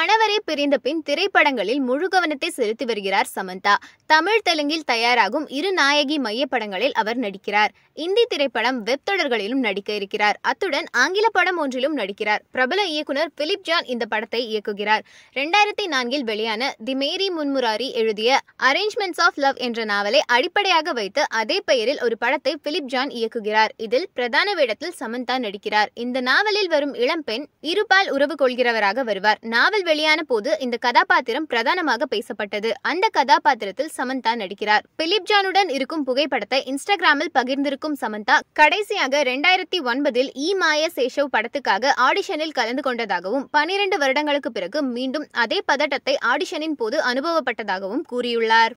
கணவரை பிரிந்த பின் திரைப்படங்களில் முழு கவனத்தை செலுத்தி வருகிறார் சமந்தா தமிழ் தெலுங்கில் தயாராகும் இரு நாயகி மையப்படங்களில் அவர் நடிக்கிறார் இந்தி திரைப்படம் வெப் தொடர்களிலும் நடிக்க இருக்கிறார் அத்துடன் ஆங்கில படம் ஒன்றிலும் நடிக்கிறார் பிரபல இயக்குனர் பிலிப் ஜான் இந்த படத்தை இயக்குகிறார் இரண்டாயிரத்தி நான்கில் வெளியான தி மேரி முன்முராரி எழுதிய அரேஞ்ச்மெண்ட்ஸ் ஆஃப் லவ் என்ற நாவலை அடிப்படையாக வைத்து அதே பெயரில் ஒரு படத்தை பிலிப் ஜான் இயக்குகிறார் இதில் பிரதான வேடத்தில் சமந்தா நடிக்கிறார் இந்த நாவலில் வரும் இளம்பெண் இருபால் உறவு கொள்கிறவராக வருவார் நாவல் வெளியான போது இந்த கதாபாத்திரம் பிரதானமாக பேசப்பட்டது அந்த கதாபாத்திரத்தில் சமந்தா நடிக்கிறார் பிலிப் ஜானுடன் இருக்கும் புகைப்படத்தை இன்ஸ்டாகிராமில் பகிர்ந்திருக்கும் சமந்தா கடைசியாக இரண்டாயிரத்தி ஒன்பதில் இ மாய சேஷவ் படத்துக்காக ஆடிஷனில் கலந்து கொண்டதாகவும் பனிரெண்டு வருடங்களுக்கு பிறகு மீண்டும் அதே பதட்டத்தை ஆடிஷனின் போது அனுபவப்பட்டதாகவும் கூறியுள்ளார்